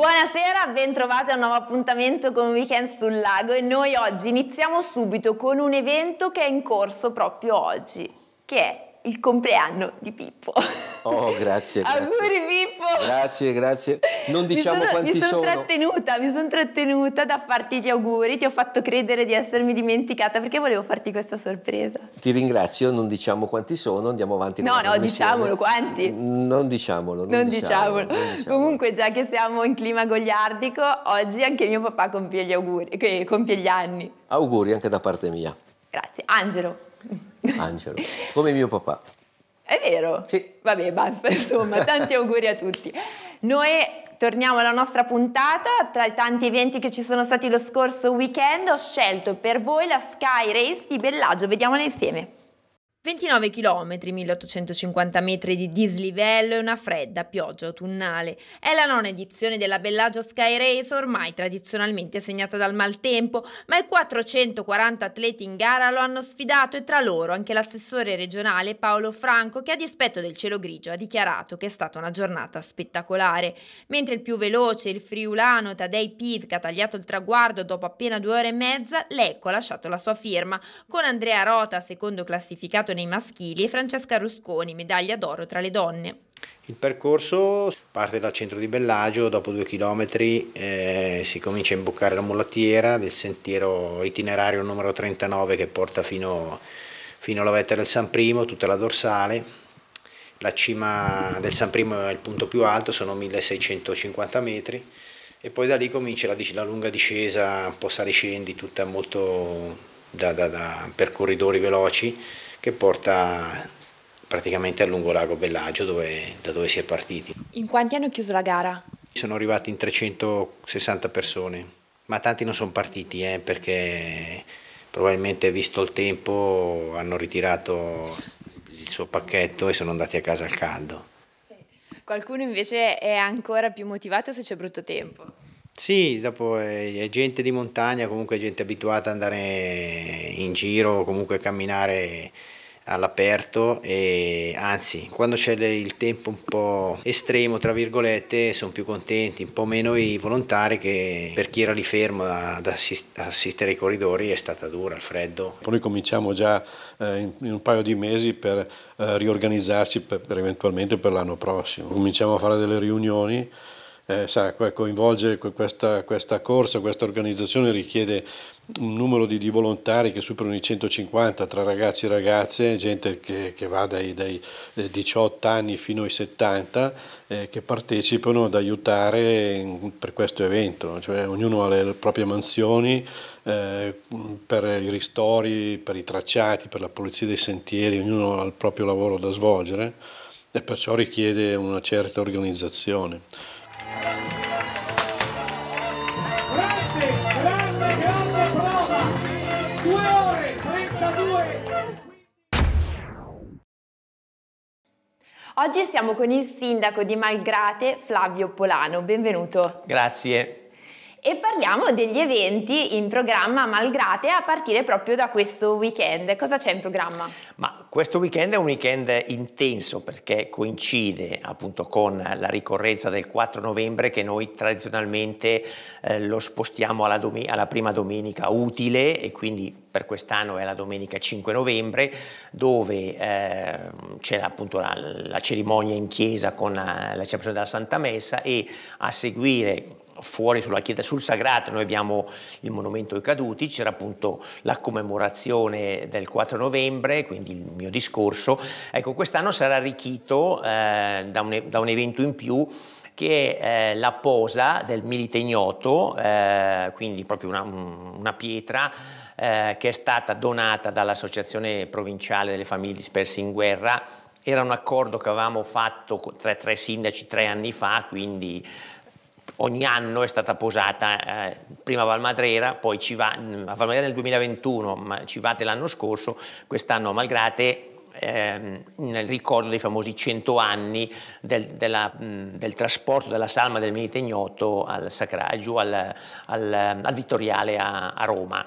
Buonasera, bentrovati a un nuovo appuntamento con Weekend sul Lago e noi oggi iniziamo subito con un evento che è in corso proprio oggi, che è il compleanno di Pippo. Oh, grazie. grazie. Auguri Pippo. Grazie, grazie. Non diciamo sono, quanti sono. Mi sono trattenuta, mi sono trattenuta da farti gli auguri, ti ho fatto credere di essermi dimenticata perché volevo farti questa sorpresa. Ti ringrazio, non diciamo quanti sono, andiamo avanti. No, no, diciamolo quanti. Non diciamolo. Non, non diciamolo. diciamolo. Comunque, già che siamo in clima goliardico, oggi anche mio papà compie gli auguri, compie gli anni. Auguri anche da parte mia. Grazie. Angelo. Angelo, come mio papà. È vero? Sì. Vabbè, basta, insomma, tanti auguri a tutti. Noi torniamo alla nostra puntata, tra i tanti eventi che ci sono stati lo scorso weekend ho scelto per voi la Sky Race di Bellagio, vediamola insieme. 29 km, 1850 metri di dislivello e una fredda pioggia autunnale. È la nona edizione della Bellagio Sky Race, ormai tradizionalmente segnata dal maltempo, ma i 440 atleti in gara lo hanno sfidato e tra loro anche l'assessore regionale Paolo Franco che a dispetto del cielo grigio ha dichiarato che è stata una giornata spettacolare. Mentre il più veloce, il friulano Tadei Pivka, ha tagliato il traguardo dopo appena due ore e mezza, Lecco ha lasciato la sua firma, con Andrea Rota, secondo classificato campionato nei maschili e Francesca Rusconi, medaglia d'oro tra le donne. Il percorso parte dal centro di Bellagio, dopo due chilometri eh, si comincia a imboccare la mulattiera del sentiero itinerario numero 39 che porta fino, fino alla vetta del San Primo, tutta la dorsale. La cima del San Primo è il punto più alto, sono 1650 metri e poi da lì comincia la, la lunga discesa, un po' saliscendi, tutta molto da, da, da, per corridori veloci che porta praticamente al lungo lago Bellagio dove, da dove si è partiti. In quanti hanno chiuso la gara? Sono arrivati in 360 persone, ma tanti non sono partiti eh, perché probabilmente visto il tempo hanno ritirato il suo pacchetto e sono andati a casa al caldo. Qualcuno invece è ancora più motivato se c'è brutto tempo. Sì, dopo è, gente di montagna, comunque gente abituata ad andare in giro, comunque camminare all'aperto e anzi quando c'è il tempo un po' estremo tra virgolette sono più contenti un po' meno i volontari che per chi era lì fermo ad assist assistere ai corridori è stata dura il freddo noi cominciamo già eh, in, in, un paio di mesi per eh, riorganizzarci per, per eventualmente per l'anno prossimo cominciamo a fare delle riunioni eh, sa, coinvolge questa, questa, corsa, questa organizzazione richiede un numero di, di, volontari che superano i 150 tra ragazzi e ragazze, gente che, che va dai, dai, 18 eh, anni fino ai 70 eh, che partecipano ad aiutare in, per questo evento, cioè, ognuno ha le, proprie mansioni eh, per i ristori, per i tracciati, per la pulizia dei sentieri, ognuno ha il proprio lavoro da svolgere e perciò richiede una certa organizzazione. Grande, grande, grande prova! Due ore 32! Oggi siamo con il sindaco di Malgrate, Flavio Polano. Benvenuto. Grazie e parliamo degli eventi in programma Malgrate a partire proprio da questo weekend. Cosa c'è in programma? Ma questo weekend è un weekend intenso perché coincide appunto con la ricorrenza del 4 novembre che noi tradizionalmente eh, lo spostiamo alla, alla prima domenica utile e quindi per quest'anno è la domenica 5 novembre, dove eh, c'è appunto la, la, cerimonia in chiesa con la, eh, la celebrazione della Santa Messa e a seguire fuori sulla chiesa, sul sagrato, noi abbiamo il monumento ai caduti, c'era appunto la commemorazione del 4 novembre, quindi il mio discorso. Ecco, quest'anno sarà arricchito eh, da, un, da un evento in più che è eh, la posa del milite ignoto, eh, quindi proprio una, una pietra eh, che è stata donata dall'Associazione Provinciale delle Famiglie Disperse in Guerra. Era un accordo che avevamo fatto tra tre sindaci tre anni fa, quindi ogni anno è stata posata eh, prima a Valmadrera, poi ci va, mm, a Valmadrera nel 2021, ma ci va l'anno scorso, quest'anno a Malgrate ehm, nel ricordo dei famosi 100 anni del, della, mh, mm, del trasporto della salma del milite ignoto al sacraggio, al, al, eh, al Vittoriale a, a Roma.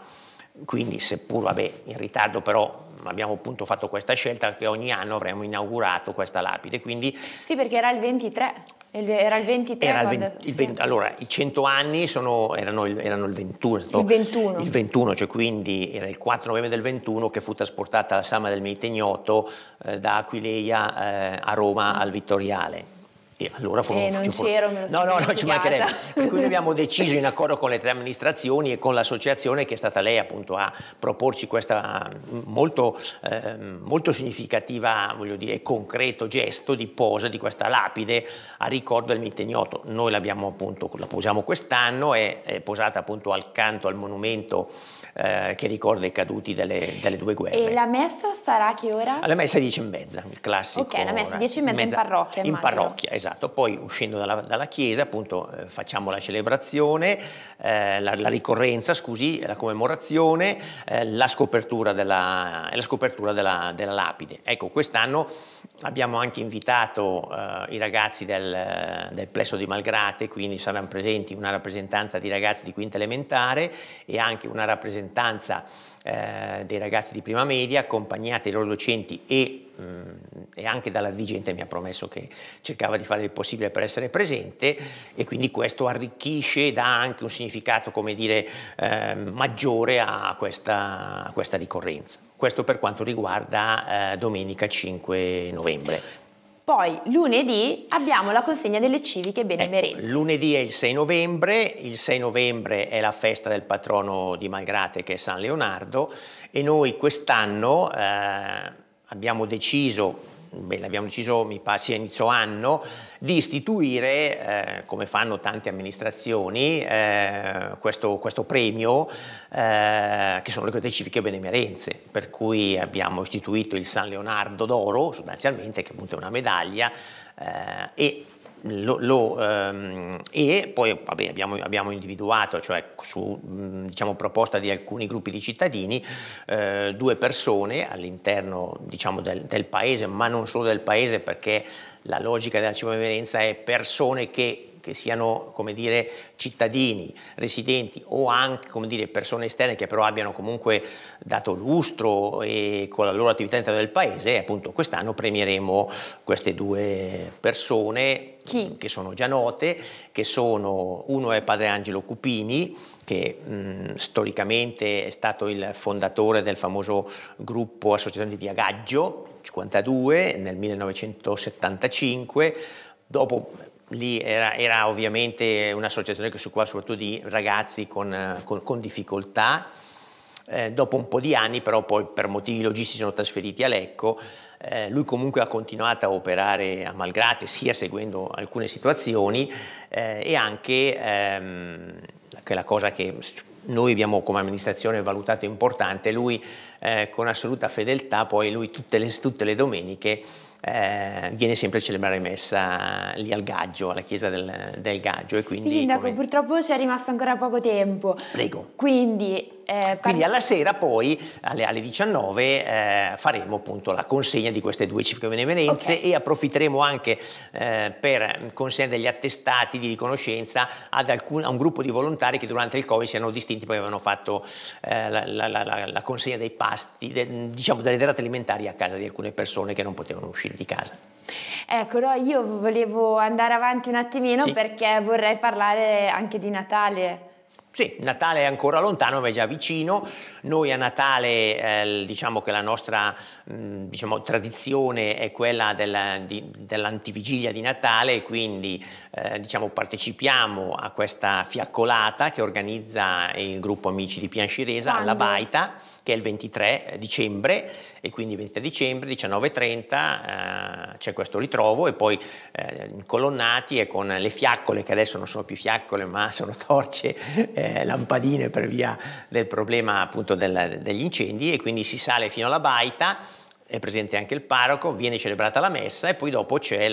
Quindi, seppur vabbè, in ritardo, però abbiamo appunto fatto questa scelta che ogni anno avremmo inaugurato questa lapide. Quindi, sì, perché era il 23. Era il 23? Era il 20, il 20, allora, i 100 anni sono, erano, il, erano, il, 21. Il 21. Il 21, cioè quindi era il 4 novembre del 21 che fu trasportata la salma del Milite Ignoto eh, da Aquileia eh, a Roma al Vittoriale. E allora fu, eh, non fu... c'ero, me No, no, non ci mancherebbe. per cui abbiamo deciso in accordo con le tre amministrazioni e con l'associazione che è stata lei appunto a proporci questa mm, molto, eh, molto significativa, voglio dire, concreto gesto di posa di questa lapide a ricordo del mite ignoto. Noi l'abbiamo appunto, la posiamo quest'anno, è, è posata appunto accanto al monumento eh, che ricorda i caduti delle, delle, due guerre. E la messa sarà a che ora? La messa alle 10 e mezza, il classico. Ok, la messa alle 10 e mezza, mezza in parrocchia. In immagino. parrocchia, esatto. Poi uscendo dalla, dalla chiesa appunto eh, facciamo la celebrazione, eh, la, la, ricorrenza, scusi, la commemorazione, eh, la scopertura, della, la scopertura della, della lapide. Ecco, quest'anno abbiamo anche invitato eh, i ragazzi del, del plesso di Malgrate, quindi saranno presenti una rappresentanza di ragazzi di quinta elementare e anche una rappresentanza rappresentanza eh, dei ragazzi di prima media, accompagnati dai loro docenti e, mh, mm, e anche dalla vigente mi ha promesso che cercava di fare il possibile per essere presente e quindi questo arricchisce, e dà anche un significato come dire, eh, maggiore a questa, a questa ricorrenza. Questo per quanto riguarda eh, domenica 5 novembre. Poi lunedì abbiamo la consegna delle civiche benemerenze. Ecco, lunedì è il 6 novembre, il 6 novembre è la festa del patrono di Malgrate che è San Leonardo e noi quest'anno eh, abbiamo deciso beh, l'abbiamo deciso mi pare sia inizio anno, di istituire, eh, come fanno tante amministrazioni, eh, questo, questo, premio eh, che sono le quote civiche benemerenze, per cui abbiamo istituito il San Leonardo d'Oro, sostanzialmente, che appunto è una medaglia, eh, e lo, lo, ehm, e poi vabbè, abbiamo, abbiamo, individuato, cioè su diciamo, proposta di alcuni gruppi di cittadini, eh, due persone all'interno diciamo, del, del paese, ma non solo del paese perché la logica della cittadinanza è persone che che siano come dire, cittadini, residenti o anche come dire, persone esterne che però abbiano comunque dato lustro e con la loro attività all'interno del paese, appunto quest'anno premieremo queste due persone Chi? che sono già note, che sono, uno è padre Angelo Cupini, che mh, mm, storicamente è stato il fondatore del famoso gruppo Associazione di Viagaggio, 52, nel 1975, dopo lì era, era, ovviamente un'associazione che si occupava soprattutto di ragazzi con, eh, con, con difficoltà. Eh, dopo un po' di anni, però poi per motivi logistici sono trasferiti a Lecco. Eh, lui comunque ha continuato a operare a Malgrate, sia seguendo alcune situazioni eh, e anche, ehm, che la cosa che noi abbiamo come amministrazione valutato importante, lui eh, con assoluta fedeltà, poi lui tutte le, tutte le domeniche eh, viene sempre a celebrare messa lì al Gaggio, alla chiesa del, del Gaggio. E quindi, Sindaco, come... purtroppo ci è rimasto ancora poco tempo. Prego. Quindi eh, Quindi alla sera poi, alle, alle 19, eh, faremo appunto la consegna di queste due circonvenenze okay. e approfitteremo anche eh, per consegnare degli attestati di riconoscenza alcun, a un gruppo di volontari che durante il Covid si erano distinti, poi avevano fatto eh, la, la, la, la, consegna dei pasti, de, diciamo delle derrate alimentari a casa di alcune persone che non potevano uscire di casa. Ecco, no, io volevo andare avanti un attimino sì. perché vorrei parlare anche di Natale. Sì, Natale è ancora lontano, ma è già vicino. Noi a Natale eh, diciamo che la nostra mh, mm, diciamo, tradizione è quella della, di, dell'antivigilia di Natale, quindi eh, diciamo, partecipiamo a questa fiaccolata che organizza il gruppo Amici di Pianciresa Quando? alla Baita, che è il 23 dicembre, e quindi 23 dicembre, 19.30, eh, c'è questo ritrovo e poi eh, colonnati e con le fiaccole, che adesso non sono più fiaccole ma sono torce eh, eh, lampadine per via del problema appunto del, degli incendi e quindi si sale fino alla baita è presente anche il parroco, viene celebrata la messa e poi dopo c'è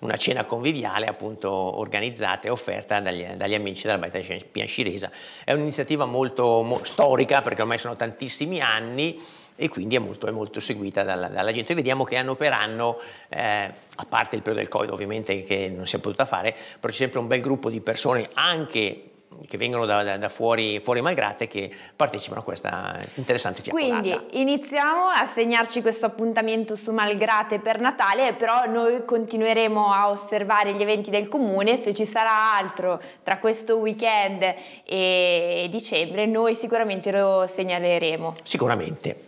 una cena conviviale appunto organizzata e offerta dagli, dagli amici della Baita Pianciresa. È un'iniziativa molto mo, storica perché ormai sono tantissimi anni e quindi è molto, è molto seguita dalla, dalla, gente. E vediamo che anno per anno, eh, a parte il periodo del Covid ovviamente che non si è potuta fare, però c'è sempre un bel gruppo di persone anche che vengono da, da, da fuori, fuori Malgrate che partecipano a questa interessante chiacchierata. Quindi iniziamo a segnarci questo appuntamento su Malgrate per Natale, però noi continueremo a osservare gli eventi del comune, se ci sarà altro tra questo weekend e dicembre noi sicuramente lo segnaleremo. Sicuramente.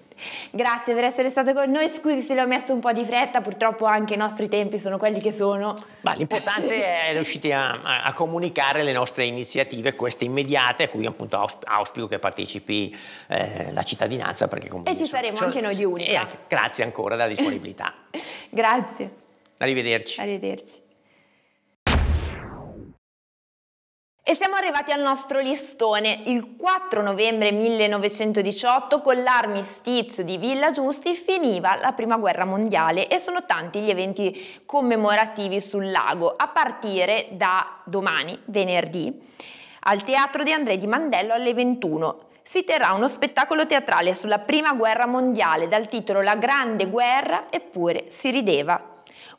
Grazie per essere stato con noi, scusi se l'ho messo un po' di fretta, purtroppo anche i nostri tempi sono quelli che sono. Ma l'importante è riuscire a, a, comunicare le nostre iniziative, queste immediate, a cui appunto auspico che partecipi eh, la cittadinanza. Perché comunque e ci saremo sono, anche noi di Unica. Anche, grazie ancora della disponibilità. grazie. Arrivederci. Arrivederci. E siamo arrivati al nostro listone, il 4 novembre 1918 con l'armistizio di Villa Giusti finiva la prima guerra mondiale e sono tanti gli eventi commemorativi sul lago a partire da domani, venerdì, al Teatro di Andrea di Mandello alle 21 si terrà uno spettacolo teatrale sulla Prima Guerra Mondiale dal titolo La Grande Guerra eppure si rideva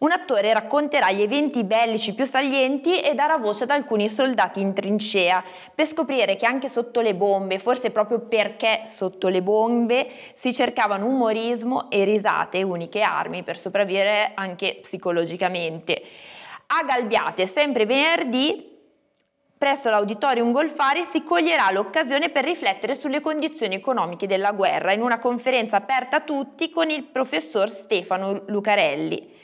un attore racconterà gli eventi bellici più salienti e darà voce ad alcuni soldati in trincea per scoprire che anche sotto le bombe, forse proprio perché sotto le bombe, si cercavano umorismo e risate, uniche armi per sopravvivere anche psicologicamente. A Galbiate, sempre venerdì, presso l'auditorium Golfari si coglierà l'occasione per riflettere sulle condizioni economiche della guerra in una conferenza aperta a tutti con il professor Stefano Lucarelli.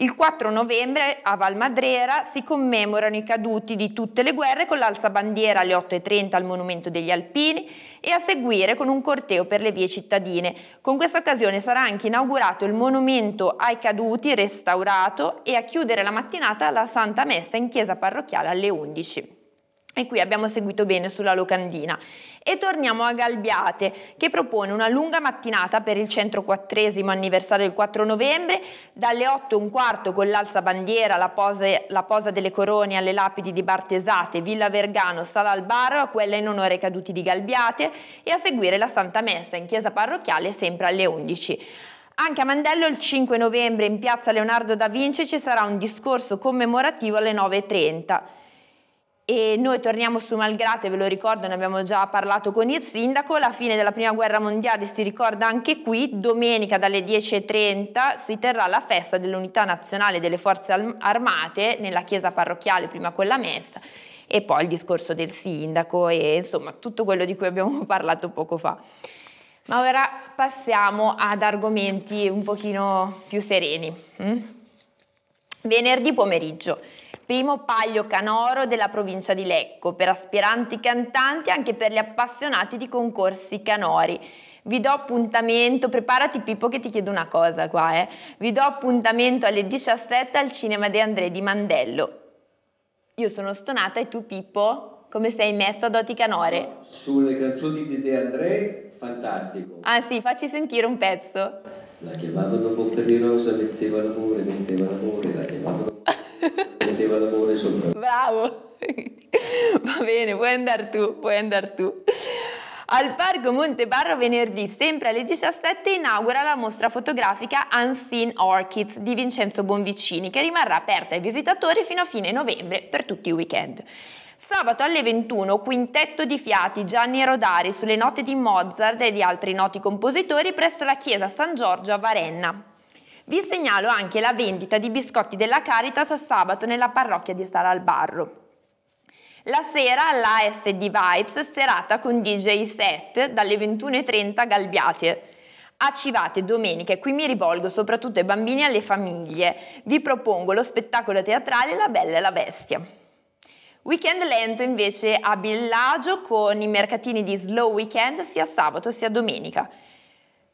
Il 4 novembre a Valmadrera si commemorano i caduti di tutte le guerre con l'alza bandiera alle 8.30 al Monumento degli Alpini e a seguire con un corteo per le vie cittadine. Con questa occasione sarà anche inaugurato il Monumento ai Caduti restaurato e a chiudere la mattinata la Santa Messa in chiesa parrocchiale alle 11 e qui abbiamo seguito bene sulla locandina. E torniamo a Galbiate, che propone una lunga mattinata per il 104 anniversario del 4 novembre, dalle 8 un quarto con l'alza bandiera, la posa, la posa, delle corone alle lapidi di Bartesate, Villa Vergano, Sala al Bar, a quella in onore ai caduti di Galbiate, e a seguire la Santa Messa in chiesa parrocchiale sempre alle 11. Anche a Mandello il 5 novembre in piazza Leonardo da Vinci ci sarà un discorso commemorativo alle 9.30 e noi torniamo su Malgrate, ve lo ricordo, ne abbiamo già parlato con il sindaco, la fine della prima guerra mondiale si ricorda anche qui, domenica dalle 10.30 si terrà la festa dell'unità nazionale delle forze armate nella chiesa parrocchiale, prima con la messa e poi il discorso del sindaco e insomma tutto quello di cui abbiamo parlato poco fa. Ma ora passiamo ad argomenti un pochino più sereni. Mm? Venerdì pomeriggio primo Paglio Canoro della provincia di Lecco, per aspiranti cantanti e anche per gli appassionati di concorsi canori vi do appuntamento, preparati Pippo che ti chiedo una cosa qua, eh. vi do appuntamento alle 17 al Cinema di André di Mandello. Io sono stonata e tu Pippo come sei messo ad Oti Canore? Sulle canzoni di De André, fantastico. Ah sì, facci sentire un pezzo. La chiamavano bocca di rosa, metteva l'amore, metteva l'amore, la chiamavano metteva l'amore sopra. Bravo! Va bene, puoi andare tu, puoi andare tu. Al Parco Monte Barro venerdì, sempre alle 17, inaugura la mostra fotografica Unseen Orchids di Vincenzo Bonvicini, che rimarrà aperta ai visitatori fino a fine novembre per tutti i weekend. Sabato alle 21, quintetto di fiati Gianni Rodari sulle note di Mozart e di altri noti compositori presso la chiesa San Giorgio a Varenna. Vi segnalo anche la vendita di biscotti della Caritas a sabato nella parrocchia di Saralbarro. La sera alla SD Vibes, serata con DJ set dalle 21.30 a Galbiate. A Civate domenica, e qui mi rivolgo soprattutto ai bambini e alle famiglie, vi propongo lo spettacolo teatrale La Bella e la Bestia. Weekend lento invece a Villaggio con i mercatini di Slow Weekend sia sabato sia domenica.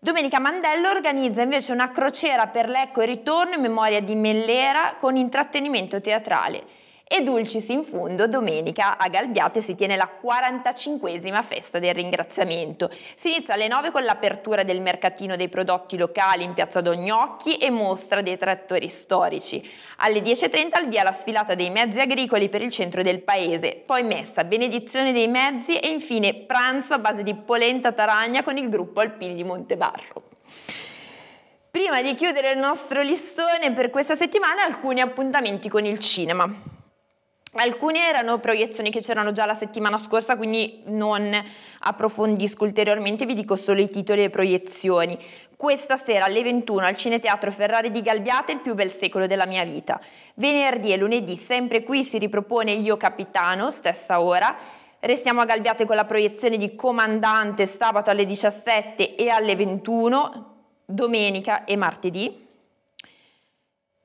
Domenica Mandello organizza invece una crociera per l'Ecco e ritorno in memoria di Mellera con intrattenimento teatrale. E Dulcis in fondo, domenica a Galbiate si tiene la 45esima festa del ringraziamento. Si inizia alle 9 con l'apertura del mercatino dei prodotti locali in piazza Dognocchi e mostra dei trattori storici. Alle 10.30 al via la sfilata dei mezzi agricoli per il centro del paese, poi messa, benedizione dei mezzi e infine pranzo a base di polenta taragna con il gruppo Alpin di Montebarro. Prima di chiudere il nostro listone per questa settimana alcuni appuntamenti con il cinema. Alcune erano proiezioni che c'erano già la settimana scorsa, quindi non approfondisco ulteriormente, vi dico solo i titoli e le proiezioni. Questa sera alle 21 al Cineteatro Ferrari di Galbiate il più bel secolo della mia vita. Venerdì e lunedì sempre qui si ripropone Io Capitano, stessa ora. Restiamo a Galbiate con la proiezione di Comandante sabato alle 17 e alle 21, domenica e martedì.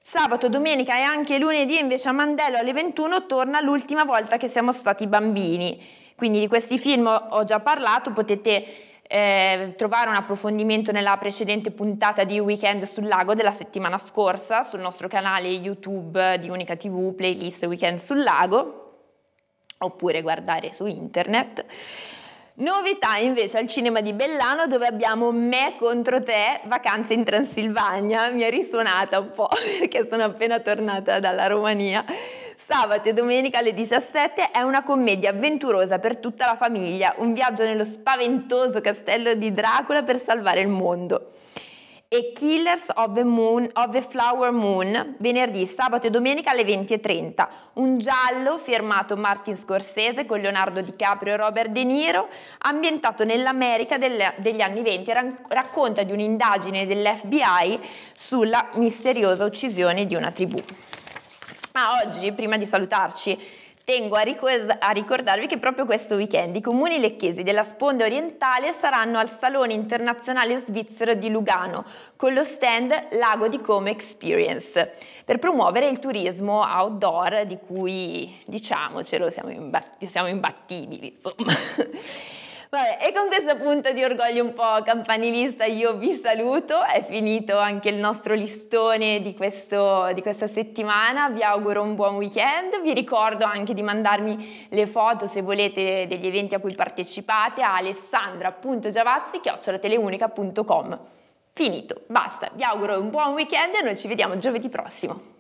Sabato, domenica e anche lunedì invece a Mandello alle 21 torna l'ultima volta che siamo stati bambini. Quindi di questi film ho già parlato, potete eh, trovare un approfondimento nella precedente puntata di Weekend sul lago della settimana scorsa sul nostro canale YouTube di Unica TV, playlist Weekend sul lago, oppure guardare su internet. Novità invece al cinema di Bellano dove abbiamo Me contro te, vacanze in Transilvania, mi è risuonata un po' perché sono appena tornata dalla Romania. Sabato e domenica alle 17 è una commedia avventurosa per tutta la famiglia, un viaggio nello spaventoso castello di Dracula per salvare il mondo e Killers of the, Moon, of the Flower Moon venerdì, sabato e domenica alle 20.30. Un giallo firmato Martin Scorsese con Leonardo DiCaprio e Robert De Niro, ambientato nell'America degli anni 20, racconta di un'indagine dell'FBI sulla misteriosa uccisione di una tribù. Ma oggi, prima di salutarci, Tengo a, ricorda- a, ricordarvi che proprio questo weekend i comuni lecchesi della sponda orientale saranno al Salone Internazionale Svizzero di Lugano con lo stand Lago di Como Experience per promuovere il turismo outdoor di cui diciamocelo siamo, imbatt- siamo imbattibili insomma. Vabbè, e con questa punta di orgoglio un po' campanilista io vi saluto, è finito anche il nostro listone di, questo, di questa settimana, vi auguro un buon weekend, vi ricordo anche di mandarmi le foto se volete degli eventi a cui partecipate a alessandra.giavazzi.com. Finito, basta, vi auguro un buon weekend e noi ci vediamo giovedì prossimo.